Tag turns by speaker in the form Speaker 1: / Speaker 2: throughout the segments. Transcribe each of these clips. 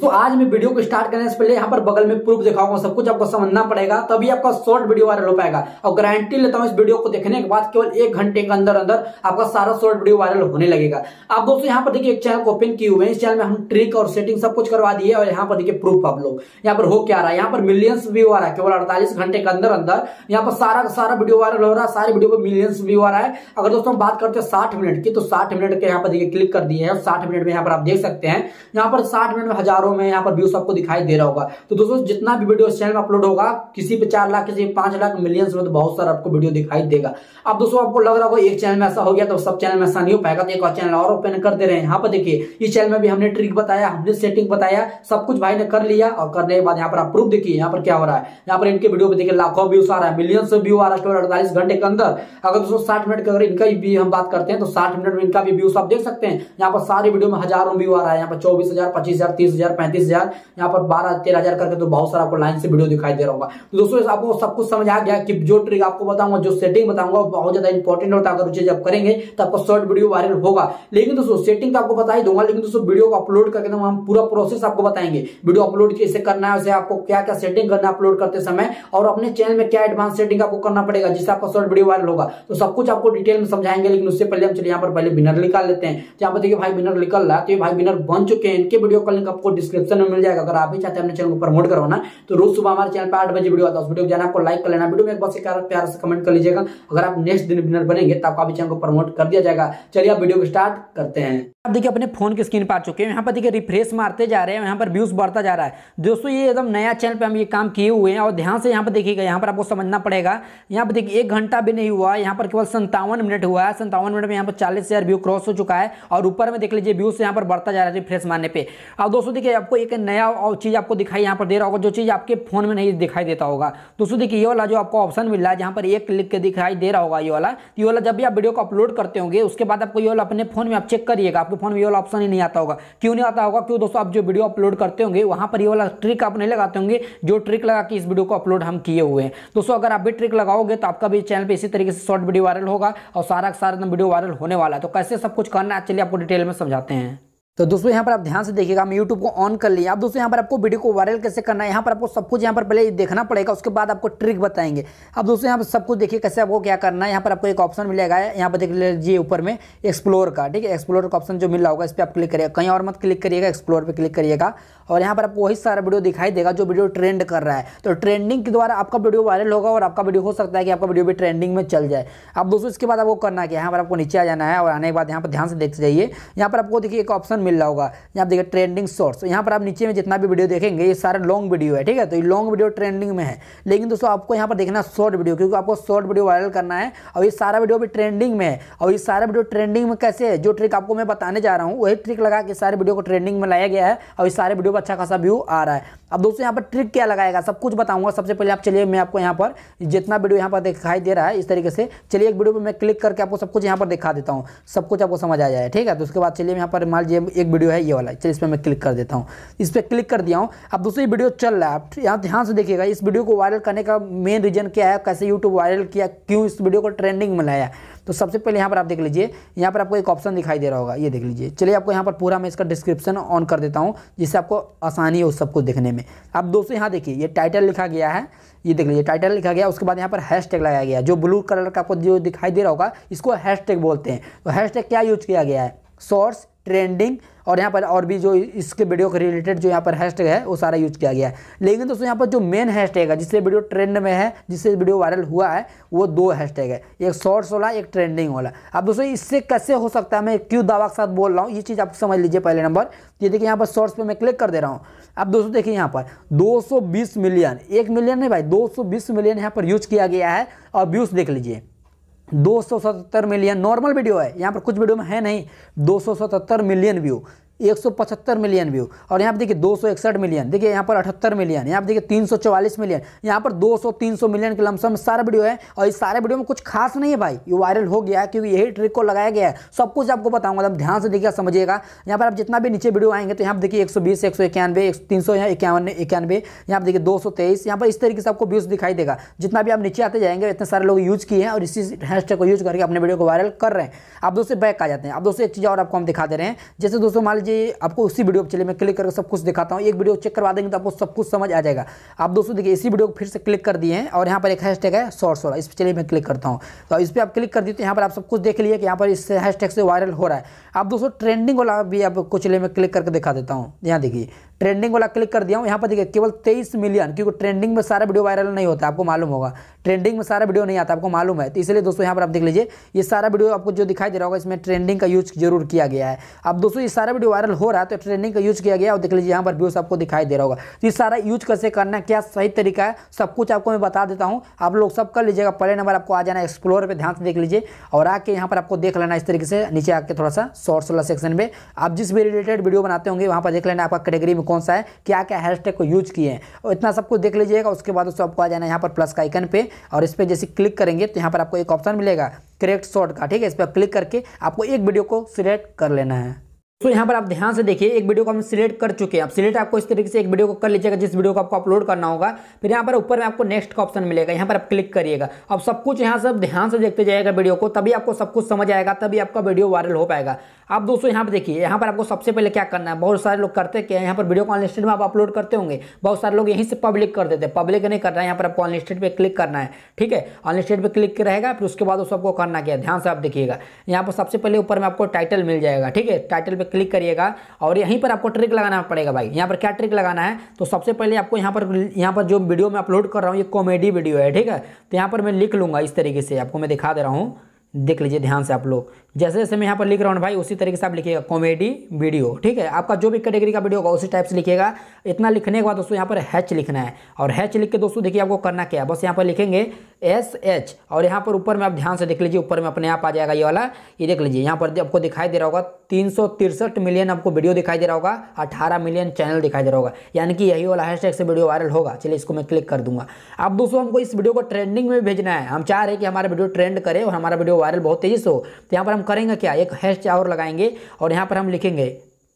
Speaker 1: तो आज मैं वीडियो को स्टार्ट करने से पहले यहाँ पर बगल में प्रूफ दिखाऊंगा सब कुछ आपको समझना पड़ेगा तभी आपका शॉर्ट वीडियो वायरल हो पाएगा और गारंटी लेता हूँ इस वीडियो को देखने के बाद केवल एक घंटे के अंदर अंदर आपका सारा शॉर्ट वीडियो वायरल होने लगेगा आप दोस्तों यहाँ पर देखिए एक चैनल ओपन किए हुए इस चैनल में हम ट्रिक और सेटिंग सब कुछ करवा दिए और यहाँ पर देखिए प्रूफ आप लोग यहाँ पर हो क्या रहा है यहाँ पर मिलियंस व्यू आ रहा है केवल अड़तालीस घंटे के अंदर अंदर यहाँ पर सारा सारा वीडियो वायरल हो रहा है सारे वीडियो पर मिलियंस व्यू आ रहा है अगर दोस्तों हम बात करते हैं साठ मिनट की तो साठ मिनट के यहाँ पर देखिए क्लिक कर दिए हैं साठ मिनट में यहाँ पर आप देख सकते हैं यहाँ पर साठ मिनट में हजार हूं में यहाँ पर व्यूज आपको दिखाई दे रहा होगा तो दोस्तों जितना भी वीडियो चैनल अपलोड होगा किसी पे चार लाख किसी पांच लाख मिलियन में तो बहुत सारा आपको वीडियो दिखाई देगा अब दोस्तों आपको लग रहा होगा एक चैनल में ऐसा हो गया तो सब चैनल में ऐसा नहीं हो पाएगा तो एक और चैनल और ओपन कर दे रहे हैं यहाँ पर देखिए इस चैनल में भी हमने ट्रिक बताया हमने सेटिंग बताया सब कुछ भाई ने कर लिया और करने के बाद यहाँ पर आप प्रूफ देखिए यहाँ पर क्या हो रहा है यहाँ पर इनके वीडियो पर देखिए लाखों व्यूज आ रहा है मिलियंस व्यू आ रहा है केवल अड़तालीस घंटे के अंदर अगर दोस्तों साठ मिनट के अगर इनका भी हम बात करते हैं तो साठ मिनट में इनका भी व्यूज आप देख सकते हैं यहाँ पर सारी वीडियो में हजारों व्यू आ रहा है यहाँ पर चौबीस हजार पच्चीस हजार तीस हजार हजार पैंतीस हजार यहाँ पर बारह तेरह हजार करके तो बहुत सारा आपको लाइन से वीडियो दिखाई दे रहा होगा तो दोस्तों आपको सब कुछ समझ आ गया कि जो ट्रिक आपको बताऊंगा जो सेटिंग बताऊंगा बहुत ज्यादा इंपॉर्टेंट होता है अगर जब करेंगे तो आपको शॉर्ट वीडियो वायरल होगा लेकिन दोस्तों सेटिंग तो आपको बता ही दूंगा लेकिन दोस्तों वीडियो को अपलोड करके तो हम पूरा प्रोसेस आपको बताएंगे वीडियो अपलोड कैसे करना है उसे आपको क्या क्या सेटिंग करना है अपलोड करते समय और अपने चैनल में क्या एडवांस सेटिंग आपको करना पड़ेगा जिससे आपका शॉर्ट वीडियो वायरल होगा तो सब कुछ आपको डिटेल में समझाएंगे लेकिन उससे पहले हम चलिए यहाँ पर पहले बिनर निकाल लेते हैं यहाँ पर देखिए भाई बिनर निकल रहा है तो ये भाई बिनर बन चुके हैं इनके वीडियो का लिंक आपको डिस्क्रिप्शन में मिल जाएगा अगर आप भी चाहते हैं अपने चैनल को प्रमोट करवाना तो रोज सुबह हमारे चैनल पर आठ बजे वीडियो आता है उस वीडियो को जाना आपको लाइक कर लेना वीडियो में एक बस प्यार से कमेंट कर लीजिएगा अगर आप नेक्स्ट दिन विनर बनेंगे तो आपका भी चैनल को प्रमोट कर दिया जाएगा चलिए आप वीडियो को स्टार्ट करते हैं आप देखिए अपने फोन की स्क्रीन पर आ चुके हैं यहाँ पर देखिए रिफ्रेश मारते जा रहे हैं यहाँ पर व्यूज़ बढ़ता जा रहा है दोस्तों ये एकदम नया चैनल पे हम ये काम किए हुए हैं और ध्यान से यहाँ पर देखिएगा यहाँ पर आपको समझना पड़ेगा यहाँ पर देखिए एक घंटा भी नहीं हुआ यहाँ पर केवल संतावन मिनट हुआ है संतावन मिनट में यहाँ पर चालीस हज़ार व्यू क्रॉस हो चुका है और ऊपर में देख लीजिए व्यूज़ यहाँ पर बढ़ता जा रहा है रिफ्रेश मारने पर और दोस्तों देखिए आपको एक नया और चीज़ आपको दिखाई यहाँ पर दे रहा होगा जो चीज़ आपके फोन में नहीं दिखाई देता होगा दोस्तों देखिए ये वाला जो आपको ऑप्शन मिल रहा है जहाँ पर एक क्लिक के दिखाई दे रहा होगा ये वाला ये वाला जब भी आप वीडियो को अपलोड करते होंगे उसके बाद आपको ये वाला अपने फोन में आप चेक करिएगा आपके फोन में ये वाला ऑप्शन ही नहीं आता होगा क्यों नहीं आता होगा क्यों दोस्तों आप जो वीडियो अपलोड करते होंगे वहां पर ये वाला ट्रिक आप नहीं लगाते होंगे जो ट्रिक लगा के इस वीडियो को अपलोड हम किए हुए हैं दोस्तों अगर आप भी ट्रिक लगाओगे तो आपका भी चैनल पर इसी तरीके से शॉर्ट वीडियो वायरल होगा और सारा सारा वीडियो वायरल होने वाला है तो कैसे सब कुछ करना है चलिए आपको डिटेल में समझाते हैं तो दोस्तों यहाँ पर आप ध्यान से देखिएगा हम यूट्यूब को ऑन कर लिया अब दोस्तों यहाँ पर आपको वीडियो को वायरल कैसे करना है यहाँ पर आपको सब कुछ यहाँ पर पहले देखना पड़ेगा उसके बाद आपको ट्रिक बताएंगे अब दोस्तों यहाँ पर सब कुछ देखिए कैसे आपको क्या करना है यहाँ पर आपको एक ऑप्शन मिलेगा यहाँ पर देख लीजिए ऊपर में एक्सप्लोर का ठीक है एक्सप्लोर का ऑप्शन जो मिल रहा होगा इस पर आप क्लिक करिएगा कहीं और मत क्लिक करिएगा एक्सप्लोर पर क्लिक करिएगा और यहाँ पर आपको वही सारा वीडियो दिखाई देगा जो वीडियो ट्रेंड कर रहा है तो ट्रेंडिंग के द्वारा आपका वीडियो वायरल होगा और आपका वीडियो हो सकता है कि आपका वीडियो भी ट्रेंडिंग में चल जाए अब दोस्तों इसके बाद आपको करना है यहाँ पर आपको नीचे आ जाना है और आने के बाद यहाँ पर ध्यान से देख जाइए यहाँ पर आपको देखिए एक ऑप्शन मिल रहा होगा यहाँ देखिए ट्रेंडिंग शॉर्ट्स तो यहाँ पर आप नीचे में जितना भी वीडियो देखेंगे ये सारा लॉन्ग वीडियो है ठीक है तो ये लॉन्ग वीडियो ट्रेंडिंग में है लेकिन दोस्तों आपको यहाँ पर देखना शॉर्ट वीडियो क्योंकि आपको शॉर्ट वीडियो वायरल करना है और ये सारा वीडियो भी ट्रेंडिंग में है और ये सारा वीडियो ट्रेंडिंग में कैसे है जो ट्रिक आपको मैं बताने जा रहा हूँ वही ट्रिक लगा के सारे वीडियो को ट्रेंडिंग में लाया गया है और इस सारे वीडियो पर अच्छा खासा व्यू आ रहा है अब दोस्तों यहाँ पर ट्रिक क्या लगाएगा सब कुछ बताऊंगा सबसे पहले आप चलिए मैं आपको यहाँ पर जितना वीडियो यहाँ पर दिखाई दे रहा है इस तरीके से चलिए एक वीडियो पर मैं क्लिक करके आपको सब कुछ यहाँ पर दिखा देता हूँ सब कुछ आपको समझ आ जाए ठीक है तो उसके बाद चलिए यहाँ पर मान लीजिए एक वीडियो है ये वाला चलिए इस पर मैं क्लिक कर देता हूँ इस पर क्लिक कर दिया हूँ अब दूसरी वीडियो चल रहा है यहाँ ध्यान से देखिएगा इस वीडियो को वायरल करने का मेन रीजन क्या है कैसे यूट्यूब वायरल किया क्यों इस वीडियो को ट्रेंडिंग में लाया तो सबसे पहले यहाँ पर आप देख लीजिए यहाँ पर आपको एक ऑप्शन दिखाई दे रहा होगा ये देख लीजिए चलिए आपको यहाँ पर पूरा मैं इसका डिस्क्रिप्शन ऑन कर देता हूँ जिससे आपको आसानी हो सब कुछ देखने में अब दोस्तों यहाँ देखिए ये टाइटल लिखा गया है ये देख लीजिए टाइटल लिखा गया उसके बाद यहाँ पर हैशटैग लगाया गया जो ब्लू कलर का आपको जो दिखाई दे रहा होगा इसको हैश बोलते हैं तो हैश क्या यूज किया गया है सोर्स ट्रेंडिंग और यहाँ पर और भी जो इसके वीडियो के रिलेटेड जो यहाँ पर हैशटैग है वो सारा यूज किया गया है लेकिन दोस्तों यहाँ पर जो मेन हैशटैग है जिससे वीडियो ट्रेंड में है जिससे वीडियो वायरल हुआ है वो दो हैशटैग है एक शॉर्ट्स वाला एक ट्रेंडिंग वाला अब दोस्तों इससे कैसे हो सकता है मैं क्यों दावा के साथ बोल रहा हूँ ये चीज़ आप समझ लीजिए पहले नंबर ये देखिए यहाँ पर शॉर्ट्स पर मैं क्लिक कर दे रहा हूँ अब दोस्तों देखिए यहाँ पर दो मिलियन एक मिलियन नहीं भाई दो मिलियन यहाँ पर यूज किया गया है और व्यूज़ देख लीजिए 277 मिलियन नॉर्मल वीडियो है यहाँ पर कुछ वीडियो में है नहीं 277 मिलियन व्यू पचहत्तर मिलियन व्यू और यहाँ पर देखिए इकसठ मिलियन देखिए यहाँ पर 78 मिलियन यहाँ पर देखिए 344 मिलियन यहाँ पर 200 300 मिलियन के लमसम सारा वीडियो है और इस सारे वीडियो में कुछ खास नहीं है भाई ये वायरल हो गया क्योंकि यही ट्रिक को लगाया गया है सब कुछ आपको बताऊंगा मतलब ध्यान से देखिएगा समझिएगा यहाँ पर आप जितना भी नीचे वीडियो आएंगे तो यहाँ पर देखिए एक सौ बीस एक सौ इक्यानवे तीन सौ इक्यावन इक्यानवे यहाँ पर देखिए दो सौ तेईस यहाँ पर इस तरीके से आपको व्यूज़ दिखाई देगा जितना भी आप नीचे आते जाएंगे इतने सारे लोग यूज़ किए हैं और इसी हैशटैग को यूज़ करके अपने वीडियो को वायरल कर रहे हैं आप दोस्तों बैक आ जाते हैं आप दोस्तों एक चीज़ और आपको हम दिखा दे रहे हैं जैसे दोस्तों मान लीजिए आपको उसी वीडियो पर चलिए मैं क्लिक करके सब कुछ दिखाता हूँ एक वीडियो चेक करवा देंगे तो आपको सब कुछ समझ आ जाएगा आप दोस्तों देखिए इसी वीडियो को फिर से क्लिक कर दिए हैं और यहाँ पर एक हैश है शॉर्ट्स वाला इस पर चलिए मैं क्लिक करता हूँ तो इस पर आप क्लिक कर दिए तो यहाँ पर आप सब कुछ देख लिए कि यहाँ पर इस हैश से वायरल हो रहा है आप दोस्तों ट्रेंडिंग वाला भी आपको चलिए मैं क्लिक करके दिखा देता हूँ यहाँ देखिए ट्रेंडिंग वाला क्लिक कर दिया हूँ यहाँ पर देखिए केवल तेईस मिलियन क्योंकि ट्रेंडिंग में सारा वीडियो वायरल नहीं होता आपको मालूम होगा ट्रेंडिंग में सारा वीडियो नहीं आता आपको मालूम है तो इसलिए दोस्तों यहाँ पर आप देख लीजिए ये सारा वीडियो आपको जो दिखाई दे रहा होगा इसमें ट्रेंडिंग का यूज जरूर किया गया है अब दोस्तों ये सारा वीडियो वायरल हो रहा है तो ट्रेंडिंग का यूज किया गया और देख लीजिए यहाँ पर व्यूज आपको दिखाई दे रहा होगा तो ये सारा यूज कैसे करना क्या सही तरीका है सब कुछ आपको मैं बता देता हूँ आप लोग सब कर लीजिएगा पहले नंबर आपको आ जाना एक्सप्लोर पर ध्यान से देख लीजिए और आके यहाँ पर आपको देख लेना इस तरीके से नीचे आके थोड़ा सा शॉर्ट्स वाला सेक्शन में आप जिस भी रिलेटेड वीडियो बनाते होंगे वहाँ पर देख लेना आपका कैटेगरी में कौन सा है क्या क्या हैशटैग को यूज किए हैं और इतना सब कुछ देख लीजिएगा उसके बाद उसको आपको आ जाना यहाँ पर प्लस का आइकन पे और इस पर जैसे क्लिक करेंगे तो यहाँ पर आपको एक ऑप्शन मिलेगा करेक्ट शॉर्ट का ठीक है इस पर क्लिक करके आपको एक वीडियो को सिलेक्ट कर लेना है तो यहाँ पर आप ध्यान से देखिए एक वीडियो को हम सिलेक्ट कर चुके हैं आप सिलेक्ट आपको इस तरीके से एक वीडियो को कर लीजिएगा जिस वीडियो को आपको अपलोड करना होगा फिर यहाँ पर ऊपर में आपको नेक्स्ट का ऑप्शन मिलेगा यहाँ पर आप क्लिक करिएगा अब सब कुछ यहाँ से ध्यान से देखते जाएगा वीडियो को तभी आपको सब कुछ समझ आएगा तभी आपका वीडियो वायरल हो पाएगा आप दोस्तों यहाँ पर देखिए यहाँ पर आपको सबसे पहले क्या करना है बहुत सारे लोग करते क्या यहाँ पर वीडियो को अनलिस्टेड में आप अपलोड करते होंगे बहुत सारे लोग यहीं से पब्लिक कर देते हैं पब्लिक नहीं करना है यहाँ पर आपको अनलिस्टेड पर क्लिक करना है ठीक है अनलिस्टेड पर क्लिक रहेगा फिर उसके बाद सबको करना क्या ध्यान से आप देखिएगा यहाँ पर सबसे पहले ऊपर में आपको टाइटल मिल जाएगा ठीक है टाइटल पर क्लिक करिएगा और यहीं पर आपको ट्रिक लगाना पड़ेगा भाई यहाँ पर क्या ट्रिक लगाना है तो सबसे पहले आपको यहाँ पर यहाँ पर जो वीडियो मैं अपलोड कर रहा हूँ ये कॉमेडी वीडियो है ठीक है तो यहाँ पर मैं लिख लूँगा इस तरीके से आपको मैं दिखा दे रहा हूँ देख लीजिए ध्यान से आप लोग जैसे जैसे मैं यहाँ पर लिख रहा हूँ भाई उसी तरीके से आप लिखिएगा कॉमेडी वीडियो ठीक है आपका जो भी कैटेगरी का वीडियो होगा उसी टाइप से लिखिएगा इतना लिखने के बाद दोस्तों यहाँ पर हैच लिखना है और हैच लिख के दोस्तों देखिए आपको करना क्या है बस यहाँ पर लिखेंगे एस एच और यहाँ पर ऊपर में आप ध्यान से देख लीजिए ऊपर में अपने आप आ जाएगा ये वाला ये देख लीजिए यहाँ पर आपको दिखाई दे रहा होगा तीन मिलियन आपको वीडियो दिखाई दे रहा होगा अठारह मिलियन चैनल दिखाई दे रहा होगा यानी कि यही वाला हैशटैग से वीडियो वायरल होगा चलिए इसको मैं क्लिक कर दूंगा अब दोस्तों हमको इस वीडियो को ट्रेंडिंग में भेजना है हम चाह रहे हैं कि हमारा वीडियो ट्रेंड करे और हमारा वीडियो वायरल बहुत तेज़ी से हो तो यहाँ पर हम करेंगे क्या एक हैश और लगाएंगे और यहाँ पर हम लिखेंगे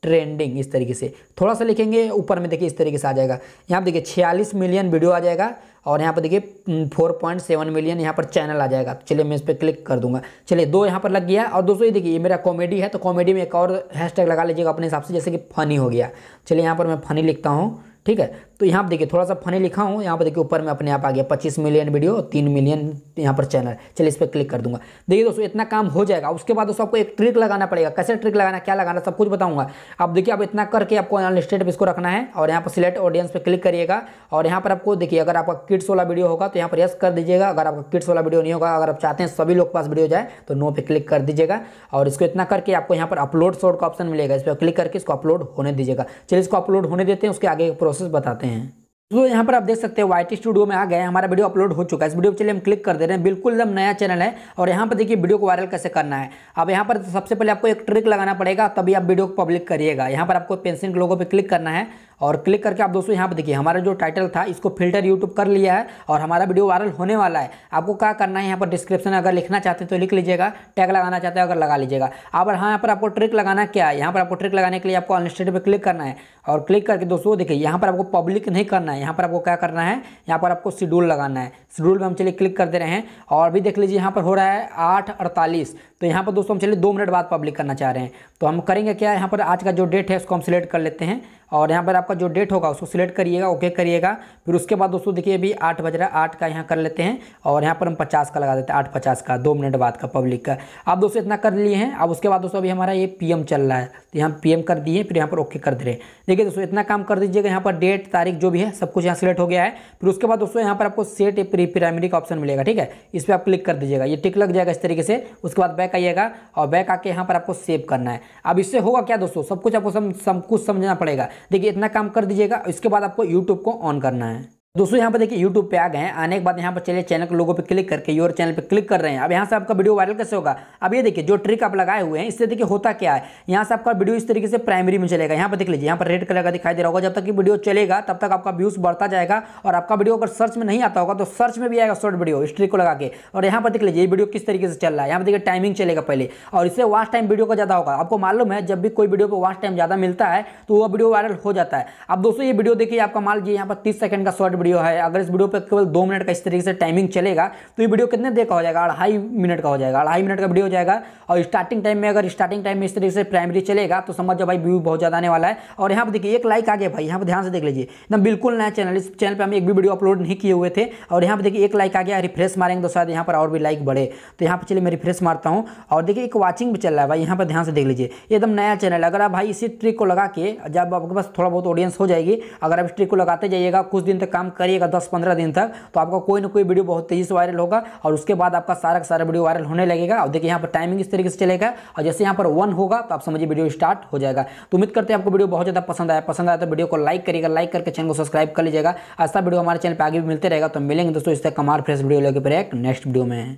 Speaker 1: ट्रेंडिंग इस तरीके से थोड़ा सा लिखेंगे ऊपर में देखिए इस तरीके से आ जाएगा यहाँ पर देखिए छियालीस मिलियन वीडियो आ जाएगा और यहाँ पर देखिए फोर पॉइंट सेवन मिलियन यहाँ पर चैनल आ जाएगा चलिए मैं इस पर क्लिक कर दूंगा चलिए दो यहाँ पर लग गया और दोस्तों ये देखिए ये मेरा कॉमेडी है तो कॉमेडी में एक और हैशटैग लगा लीजिएगा अपने हिसाब से जैसे कि फनी हो गया चलिए यहाँ पर मैं फनी लिखता हूँ ठीक है तो यहाँ पर देखिए थोड़ा सा फनी लिखा हूँ यहाँ पर देखिए ऊपर में अपने आप आ गया पच्चीस मिलियन वीडियो तीन मिलियन यहाँ पर चैनल चलिए इस पर क्लिक कर दूंगा देखिए दोस्तों इतना काम हो जाएगा उसके बाद दोस्तों आपको एक ट्रिक लगाना पड़ेगा कैसे ट्रिक लगाना क्या लगाना सब कुछ बताऊंगा आप देखिए आप इतना करके आपको अनलिस्टेड इसको रखना है और यहाँ पर सिलेक्ट ऑडियंस पर क्लिक करिएगा और यहाँ पर आपको देखिए अगर आपका किड्स वाला वीडियो होगा तो यहाँ पर यस कर दीजिएगा अगर आपका किड्स वाला वीडियो नहीं होगा अगर आप चाहते हैं सभी लोग पास वीडियो जाए तो नो पे क्लिक कर दीजिएगा और इसको इतना करके आपको यहाँ पर अपलोड शोर का ऑप्शन मिलेगा इस पर क्लिक करके इसको अपलोड होने दीजिएगा चलिए इसको अपलोड होने देते हैं उसके आगे प्रोसेस प्रोसेस बताते हैं तो यहाँ पर आप देख सकते हैं वाई स्टूडियो में आ गए हमारा वीडियो अपलोड हो चुका है इस वीडियो पर चलिए हम क्लिक कर दे रहे हैं बिल्कुल एकदम नया चैनल है और यहाँ पर देखिए वीडियो को वायरल कैसे करना है अब यहाँ पर सबसे पहले आपको एक ट्रिक लगाना पड़ेगा तभी आप वीडियो को पब्लिक करिएगा यहाँ पर आपको पेंसिल लोगों पर क्लिक करना है और क्लिक करके आप दोस्तों यहाँ पर देखिए हमारा जो टाइटल था इसको फिल्टर यूट्यूब कर लिया है और हमारा वीडियो वायरल होने वाला है आपको क्या करना है यहाँ पर डिस्क्रिप्शन अगर लिखना चाहते हैं तो लिख लीजिएगा टैग लगाना चाहते हैं अगर लगा लीजिएगा अब हाँ यहाँ पर आपको ट्रिक लगाना क्या है यहाँ पर आपको ट्रिक लगाने के लिए आपको अनलिस्टेड पर क्लिक करना है और क्लिक करके दोस्तों देखिए यहाँ पर आपको पब्लिक नहीं करना है यहाँ पर आपको क्या करना है यहाँ पर आपको शेड्यूल लगाना है शेड्यूल में हम चलिए क्लिक कर दे रहे हैं और भी देख लीजिए यहाँ पर हो रहा है आठ अड़तालीस तो यहाँ पर दोस्तों हम चलिए दो मिनट बाद पब्लिक करना चाह रहे हैं तो हम करेंगे क्या यहाँ पर आज का जो डेट है उसको हम सिलेक्ट कर लेते हैं और यहाँ पर आपका जो डेट होगा उसको सिलेक्ट करिएगा ओके करिएगा फिर उसके बाद दोस्तों देखिए अभी आठ बज रहा है आठ का यहाँ कर लेते हैं और यहाँ पर हम पचास का लगा देते हैं आठ पचास का दो मिनट बाद का पब्लिक का आप दोस्तों इतना कर लिए हैं अब उसके बाद दोस्तों अभी हमारा ये पी चल रहा है तो यहाँ पी कर दिए फिर यहाँ पर ओके कर दे रहे हैं देखिए दोस्तों इतना काम कर दीजिएगा यहाँ पर डेट तारीख जो भी है सब कुछ यहाँ सिलेक्ट हो गया है फिर उसके बाद दोस्तों यहाँ पर आपको सेट ए प्री प्राइमरी का ऑप्शन मिलेगा ठीक है इस पर आप क्लिक कर दीजिएगा ये टिक लग जाएगा इस तरीके से उसके बाद बैक आइएगा और बैक आके यहाँ पर आपको सेव करना है अब इससे होगा क्या दोस्तों सब कुछ आपको सब कुछ समझना पड़ेगा देखिए इतना काम कर दीजिएगा इसके बाद आपको यूट्यूब को ऑन करना है दोस्तों यहाँ पर देखिए यूट्यूब पे आ गए हैं आने के बाद यहाँ पर चले चैनल के लोगों पे क्लिक करके योर चैनल पे क्लिक कर रहे हैं अब यहाँ से आपका वीडियो वायरल कैसे होगा अब ये देखिए जो ट्रिक आप लगाए हुए हैं इससे देखिए होता क्या है यहाँ से आपका वीडियो इस तरीके से प्राइमरी में चलेगा यहाँ पर देख लीजिए यहाँ पर रेड कलर का दिखाई दे रहा होगा जब तक कि वीडियो चलेगा तब तक आपका व्यूज़ बढ़ता जाएगा और आपका वीडियो अगर सर्च में नहीं आता होगा तो सर्च में भी आएगा शॉर्ट वीडियो इस ट्रिक को लगा के और यहाँ पर देख लीजिए ये वीडियो किस तरीके से चल रहा है यहाँ पर देखिए टाइमिंग चलेगा पहले और इससे वास्ट टाइम वीडियो का ज़्यादा होगा आपको मालूम है जब भी कोई वीडियो पर वास्ट टाइम ज़्यादा मिलता है तो वो वीडियो वायरल हो जाता है अब दोस्तों ये वीडियो देखिए आपका मान लीजिए यहाँ पर तीस सेकंड का शॉर्ट वीडियो है अगर इस वीडियो पर केवल दो मिनट का इस तरीके से टाइमिंग चलेगा तो ये वीडियो कितने देर का हो जाएगा अढ़ाई मिनट का हो जाएगा अढ़ाई मिनट का वीडियो हो जाएगा और स्टार्टिंग टाइम में अगर स्टार्टिंग टाइम में इस तरीके से प्राइमरी चलेगा तो समझ जाओ भाई व्यू बहुत ज़्यादा आने वाला है और यहाँ पर देखिए एक लाइक आ गया भाई यहाँ पर ध्यान से देख लीजिए एकदम बिल्कुल नया चैनल इस चैनल पर हम एक भी वीडियो अपलोड नहीं किए हुए थे और यहाँ पर देखिए एक लाइक आ गया रिफ्रेश मारेंगे तो शायद यहाँ पर और भी लाइक बढ़े तो यहाँ पर चलिए मैं रिफ्रेश मारता हूँ और देखिए एक वॉचिंग भी चल रहा है भाई यहाँ पर ध्यान से देख लीजिए एकदम नया चैनल अगर आप भाई इसी ट्रिक को लगा के जब आपके पास थोड़ा बहुत ऑडियंस हो जाएगी अगर आप इस ट्रिक को लगाते जाइएगा कुछ दिन तक काम करिएगा दस पंद्रह दिन तक तो आपका कोई ना कोई वीडियो बहुत तेज़ी से वायरल होगा और उसके बाद आपका सारा का सारा वीडियो वायरल होने लगेगा और देखिए यहाँ पर टाइमिंग इस तरीके से चलेगा और जैसे यहाँ पर वन होगा तो आप समझिए वीडियो स्टार्ट हो जाएगा तो उम्मीद करते हैं आपको वीडियो बहुत ज़्यादा पसंद आया पसंद आया तो वीडियो को लाइक करिएगा लाइक करके चैनल को सब्सक्राइब कर लीजिएगा ऐसा वीडियो हमारे चैनल पर आगे भी मिलते रहेगा तो मिलेंगे दोस्तों इस तक फ्रेश वीडियो लेकर एक नेक्स्ट वीडियो में